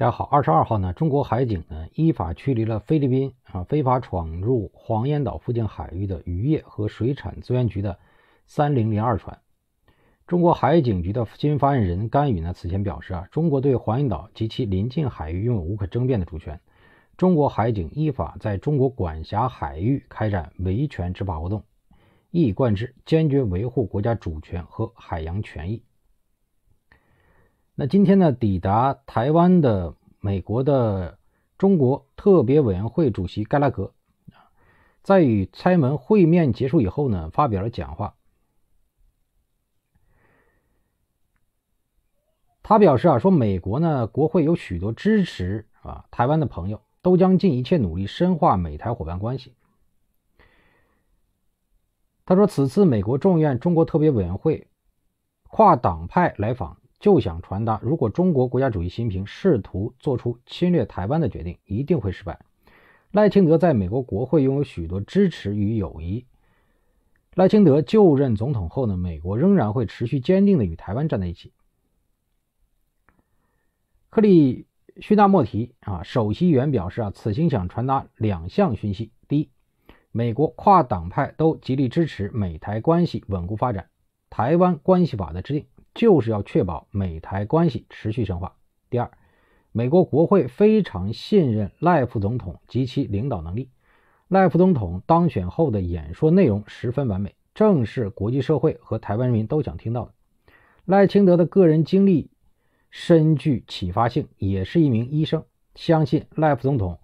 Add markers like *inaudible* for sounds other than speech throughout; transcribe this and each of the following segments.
大家好，二十二号呢，中国海警呢依法驱离了菲律宾啊非法闯入黄岩岛附近海域的渔业和水产资源局的三零零二船。中国海警局的新闻发言人甘宇呢此前表示啊，中国对黄岩岛及其临近海域拥有无可争辩的主权。中国海警依法在中国管辖海域开展维权执法活动，一以贯之，坚决维护国家主权和海洋权益。那今天呢，抵达台湾的美国的中国特别委员会主席盖拉格，在与蔡门会面结束以后呢，发表了讲话。他表示啊，说美国呢，国会有许多支持啊台湾的朋友，都将尽一切努力深化美台伙伴关系。他说，此次美国众议院中国特别委员会跨党派来访。就想传达，如果中国国家主义新平试图做出侵略台湾的决定，一定会失败。赖清德在美国国会拥有许多支持与友谊。赖清德就任总统后呢，美国仍然会持续坚定的与台湾站在一起。克里希纳莫提啊，首席议员表示啊，此行想传达两项讯息：第一，美国跨党派都极力支持美台关系稳固发展，《台湾关系法》的制定。就是要确保美台关系持续深化。第二，美国国会非常信任赖副总统及其领导能力。赖副总统当选后的演说内容十分完美，正是国际社会和台湾人民都想听到的。赖清德的个人经历深具启发性，也是一名医生，相信赖副总统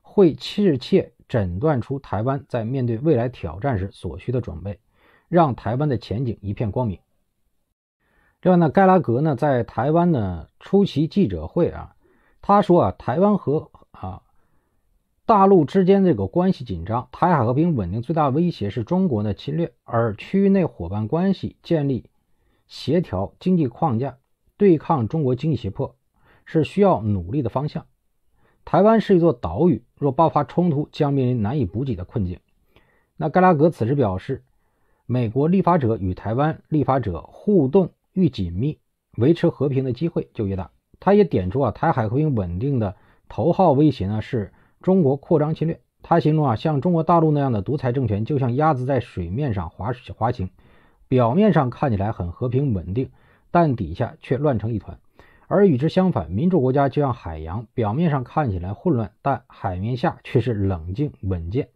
会切切诊断出台湾在面对未来挑战时所需的准备，让台湾的前景一片光明。另外呢，盖拉格呢在台湾呢出席记者会啊，他说啊，台湾和啊大陆之间这个关系紧张，台海和平稳定最大威胁是中国的侵略，而区域内伙伴关系建立、协调经济框架、对抗中国经济胁迫是需要努力的方向。台湾是一座岛屿，若爆发冲突，将面临难以补给的困境。那盖拉格此时表示，美国立法者与台湾立法者互动。越紧密，维持和平的机会就越大。他也点出啊，台海和平稳定的头号威胁呢是中国扩张侵略。他形容啊，像中国大陆那样的独裁政权就像鸭子在水面上滑滑行，表面上看起来很和平稳定，但底下却乱成一团。而与之相反，民主国家就像海洋，表面上看起来混乱，但海面下却是冷静稳健。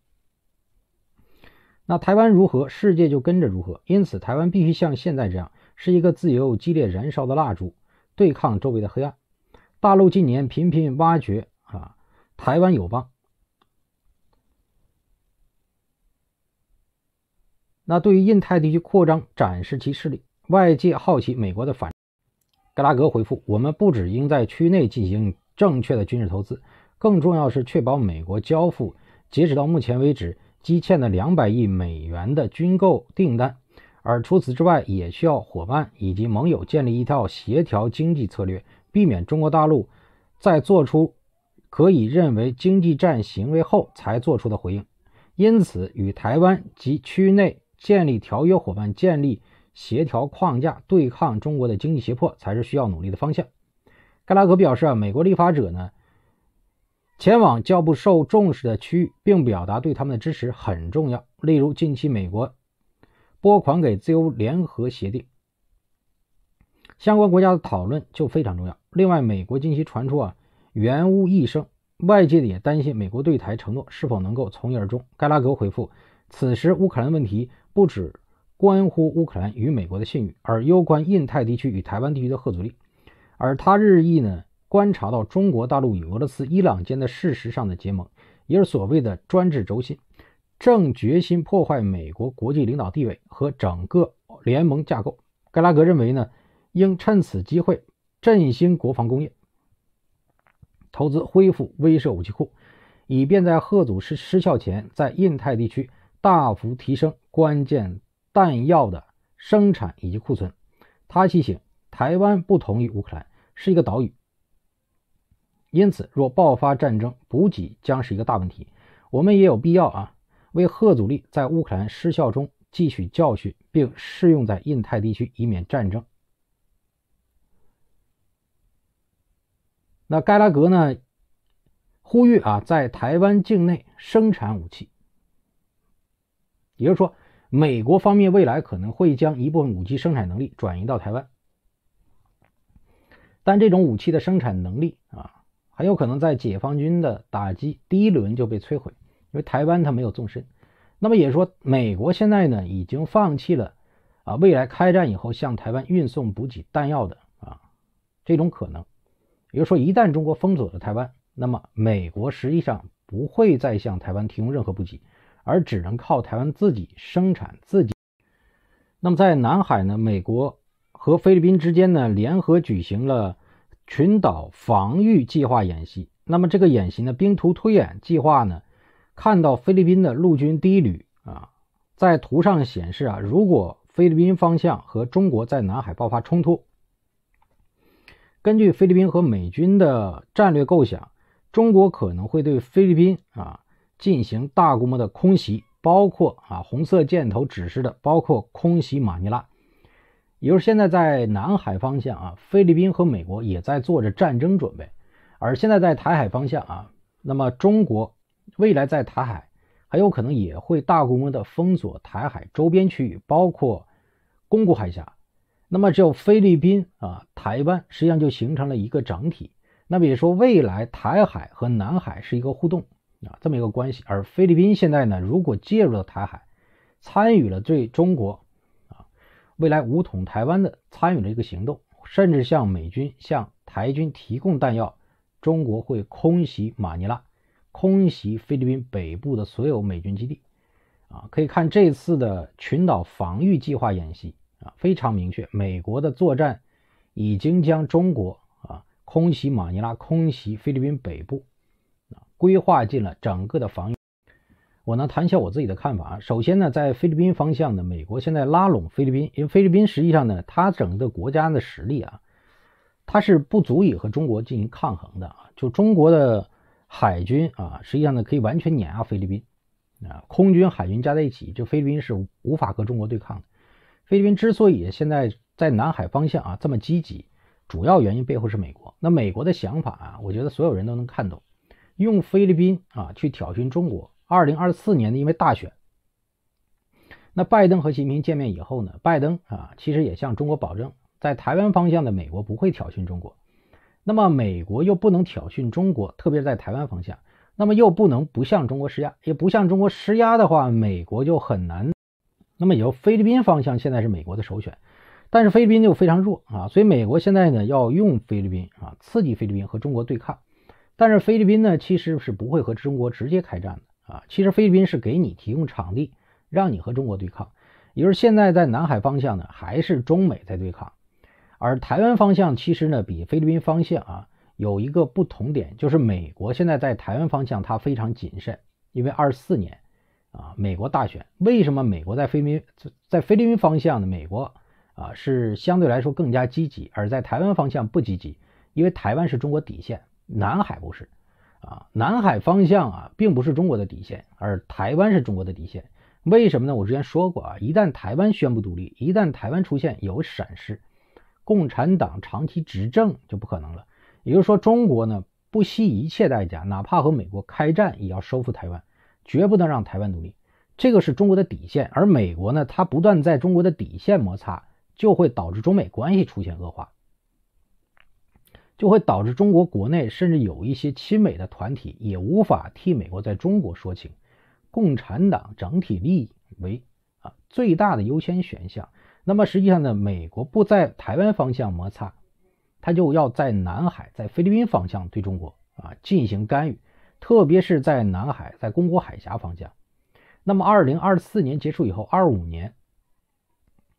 那台湾如何，世界就跟着如何。因此，台湾必须像现在这样。是一个自由、激烈燃烧的蜡烛，对抗周围的黑暗。大陆近年频频挖掘啊，台湾友邦。那对于印太地区扩张、展示其势力，外界好奇美国的反。格拉格回复：我们不只应在区内进行正确的军事投资，更重要是确保美国交付截止到目前为止积欠的两百亿美元的军购订单。而除此之外，也需要伙伴以及盟友建立一套协调经济策略，避免中国大陆在做出可以认为经济战行为后才做出的回应。因此，与台湾及区内建立条约伙伴、建立协调框架，对抗中国的经济胁迫，才是需要努力的方向。盖拉格表示：“啊，美国立法者呢前往较不受重视的区域，并表达对他们的支持很重要。例如，近期美国。”拨款给自由联合协定相关国家的讨论就非常重要。另外，美国近期传出啊援乌议声，外界也担心美国对台承诺是否能够从一而终。盖拉格回复，此时乌克兰问题不止关乎乌克兰与美国的信誉，而攸关印太地区与台湾地区的合作力。而他日益呢观察到中国大陆与俄罗斯、伊朗间的事实上的结盟，也是所谓的专制轴心。正决心破坏美国国际领导地位和整个联盟架构。盖拉格认为呢，应趁此机会振兴国防工业，投资恢复威慑武器库，以便在贺祖失失效前，在印太地区大幅提升关键弹药的生产以及库存。他提醒，台湾不同于乌克兰，是一个岛屿，因此若爆发战争，补给将是一个大问题。我们也有必要啊。为贺祖力在乌克兰失效中汲取教训，并适用在印太地区，以免战争。那盖拉格呢？呼吁啊，在台湾境内生产武器，也就是说，美国方面未来可能会将一部分武器生产能力转移到台湾，但这种武器的生产能力啊，很有可能在解放军的打击第一轮就被摧毁。因为台湾它没有纵深，那么也说美国现在呢已经放弃了啊未来开战以后向台湾运送补给弹药的啊这种可能，也就是说一旦中国封锁了台湾，那么美国实际上不会再向台湾提供任何补给，而只能靠台湾自己生产自己。那么在南海呢，美国和菲律宾之间呢联合举行了群岛防御计划演习，那么这个演习呢，兵图推演计划呢。看到菲律宾的陆军第一旅啊，在图上显示啊，如果菲律宾方向和中国在南海爆发冲突，根据菲律宾和美军的战略构想，中国可能会对菲律宾啊进行大规模的空袭，包括啊红色箭头指示的，包括空袭马尼拉，也就是现在在南海方向啊，菲律宾和美国也在做着战争准备，而现在在台海方向啊，那么中国。未来在台海很有可能也会大规模的封锁台海周边区域，包括，宫古海峡。那么只有菲律宾啊，台湾实际上就形成了一个整体。那么也说未来台海和南海是一个互动啊这么一个关系，而菲律宾现在呢，如果介入了台海，参与了对中国啊未来武统台湾的参与的一个行动，甚至向美军向台军提供弹药，中国会空袭马尼拉。空袭菲律宾北部的所有美军基地，啊，可以看这次的群岛防御计划演习啊，非常明确，美国的作战已经将中国啊空袭马尼拉、空袭菲律宾北部啊规划进了整个的防御。我呢谈一下我自己的看法啊，首先呢，在菲律宾方向呢，美国现在拉拢菲律宾，因为菲律宾实际上呢，它整个国家的实力啊，它是不足以和中国进行抗衡的啊，就中国的。海军啊，实际上呢，可以完全碾压菲律宾，啊，空军、海军加在一起，这菲律宾是无法和中国对抗的。菲律宾之所以现在在南海方向啊这么积极，主要原因背后是美国。那美国的想法啊，我觉得所有人都能看懂，用菲律宾啊去挑衅中国。二零二四年的因为大选，那拜登和习近平见面以后呢，拜登啊其实也向中国保证，在台湾方向的美国不会挑衅中国。那么美国又不能挑衅中国，特别是在台湾方向，那么又不能不向中国施压，也不向中国施压的话，美国就很难。那么由菲律宾方向现在是美国的首选，但是菲律宾就非常弱啊，所以美国现在呢要用菲律宾啊刺激菲律宾和中国对抗，但是菲律宾呢其实是不会和中国直接开战的啊，其实菲律宾是给你提供场地让你和中国对抗，也就是现在在南海方向呢还是中美在对抗。而台湾方向其实呢，比菲律宾方向啊有一个不同点，就是美国现在在台湾方向它非常谨慎，因为二十四年，啊美国大选，为什么美国在菲律宾在菲律宾方向呢？美国啊是相对来说更加积极，而在台湾方向不积极，因为台湾是中国底线，南海不是，啊南海方向啊并不是中国的底线，而台湾是中国的底线。为什么呢？我之前说过啊，一旦台湾宣布独立，一旦台湾出现有闪失。共产党长期执政就不可能了，也就是说，中国呢不惜一切代价，哪怕和美国开战也要收复台湾，绝不能让台湾独立。这个是中国的底线。而美国呢，它不断在中国的底线摩擦，就会导致中美关系出现恶化，就会导致中国国内甚至有一些亲美的团体也无法替美国在中国说情。共产党整体利益为啊最大的优先选项。那么实际上呢，美国不在台湾方向摩擦，他就要在南海、在菲律宾方向对中国啊进行干预，特别是在南海、在公国海峡方向。那么，二零二四年结束以后，二五年，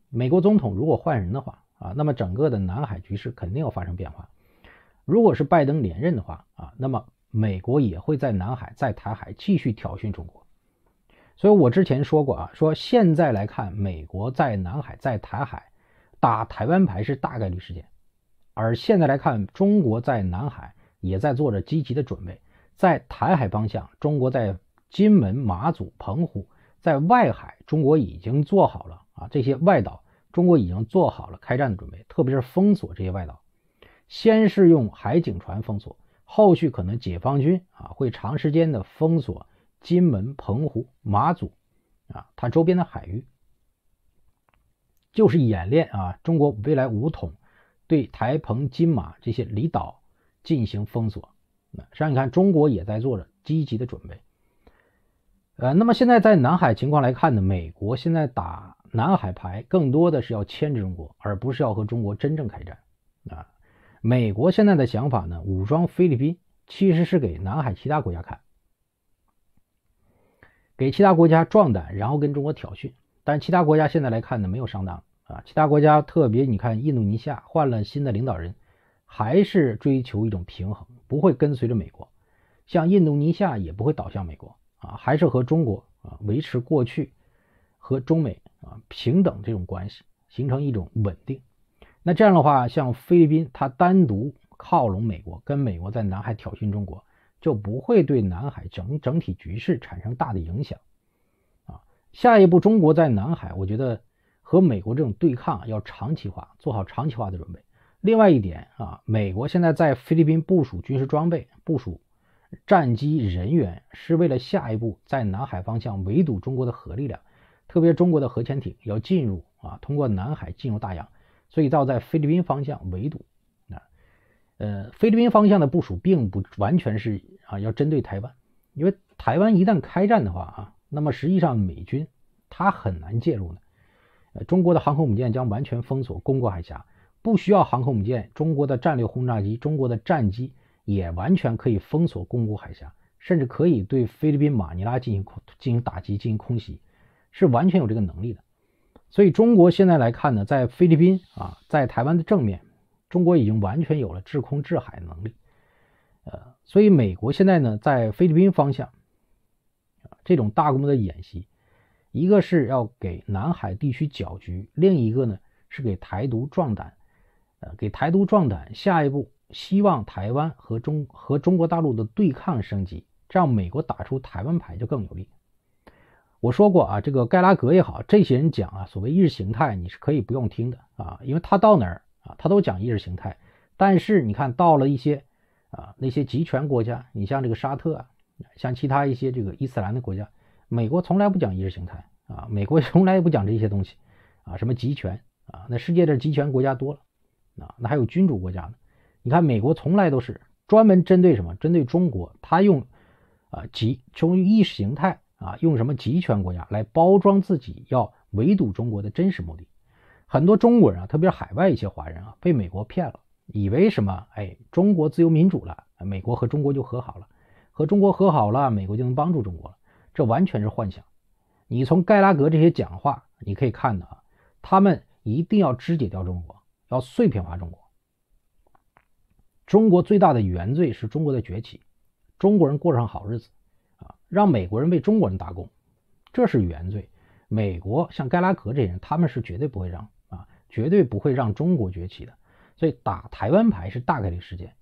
美国总统如果换人的话啊，那么整个的南海局势肯定要发生变化。如果是拜登连任的话啊，那么美国也会在南海、在台海继续挑衅中国。所以，我之前说过啊，说现在来看，美国在南海、在台海打台湾牌是大概率事件。而现在来看，中国在南海也在做着积极的准备，在台海方向，中国在金门、马祖、澎湖，在外海，中国已经做好了啊这些外岛，中国已经做好了开战的准备，特别是封锁这些外岛，先是用海警船封锁，后续可能解放军啊会长时间的封锁。金门、澎湖、马祖啊，它周边的海域就是演练啊，中国未来武统对台、澎、金、马这些离岛进行封锁。实际上，你看中国也在做着积极的准备。呃，那么现在在南海情况来看呢，美国现在打南海牌更多的是要牵制中国，而不是要和中国真正开战啊。美国现在的想法呢，武装菲律宾其实是给南海其他国家看。给其他国家壮胆，然后跟中国挑衅。但是其他国家现在来看呢，没有上当啊。其他国家特别你看，印度尼西亚换了新的领导人，还是追求一种平衡，不会跟随着美国。像印度尼西亚也不会倒向美国啊，还是和中国啊维持过去和中美啊平等这种关系，形成一种稳定。那这样的话，像菲律宾，它单独靠拢美国，跟美国在南海挑衅中国。就不会对南海整整体局势产生大的影响，啊，下一步中国在南海，我觉得和美国这种对抗要长期化，做好长期化的准备。另外一点啊，美国现在在菲律宾部署军事装备、部署战机人员，是为了下一步在南海方向围堵中国的核力量，特别中国的核潜艇要进入啊，通过南海进入大洋，所以到在菲律宾方向围堵。呃，菲律宾方向的部署并不完全是啊，要针对台湾，因为台湾一旦开战的话啊，那么实际上美军他很难介入呢。呃，中国的航空母舰将完全封锁公国海峡，不需要航空母舰，中国的战略轰炸机、中国的战机也完全可以封锁公国海峡，甚至可以对菲律宾马尼拉进行进行打击、进行空袭，是完全有这个能力的。所以中国现在来看呢，在菲律宾啊，在台湾的正面。中国已经完全有了制空制海能力，呃，所以美国现在呢，在菲律宾方向，啊，这种大规模的演习，一个是要给南海地区搅局，另一个呢是给台独壮胆，呃，给台独壮胆，下一步希望台湾和中和中国大陆的对抗升级，这样美国打出台湾牌就更有利。我说过啊，这个盖拉格也好，这些人讲啊，所谓意识形态，你是可以不用听的啊，因为他到哪儿。啊，他都讲意识形态，但是你看到了一些，啊，那些集权国家，你像这个沙特啊，像其他一些这个伊斯兰的国家，美国从来不讲意识形态啊，美国 *laughs* 从来不讲这些东西，啊，什么集权啊，那世界的集权国家多了，啊，那还有君主国家呢，你看美国从来都是专门针对什么，针对中国，他用啊集从意识形态啊，用什么集权国家来包装自己要围堵中国的真实目的。很多中国人啊，特别是海外一些华人啊，被美国骗了，以为什么哎，中国自由民主了，美国和中国就和好了，和中国和好了，美国就能帮助中国了，这完全是幻想。你从盖拉格这些讲话，你可以看到啊，他们一定要肢解掉中国，要碎片化中国。中国最大的原罪是中国的崛起，中国人过上好日子，啊，让美国人为中国人打工，这是原罪。美国像盖拉格这些人，他们是绝对不会让。绝对不会让中国崛起的，所以打台湾牌是大概率事件，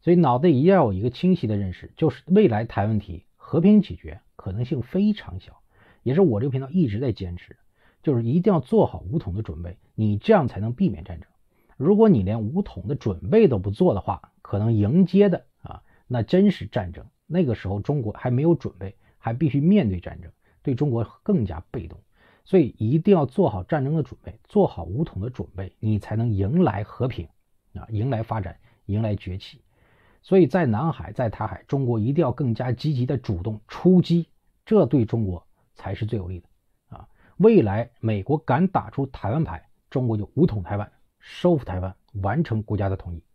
所以脑子一定要有一个清晰的认识，就是未来台湾问题和平解决可能性非常小，也是我这个频道一直在坚持，就是一定要做好武统的准备，你这样才能避免战争。如果你连武统的准备都不做的话，可能迎接的啊，那真是战争。那个时候中国还没有准备，还必须面对战争，对中国更加被动。所以一定要做好战争的准备，做好武统的准备，你才能迎来和平，啊，迎来发展，迎来崛起。所以，在南海、在台海，中国一定要更加积极的主动出击，这对中国才是最有利的。啊，未来美国敢打出台湾牌，中国就武统台湾，收复台湾，完成国家的统一。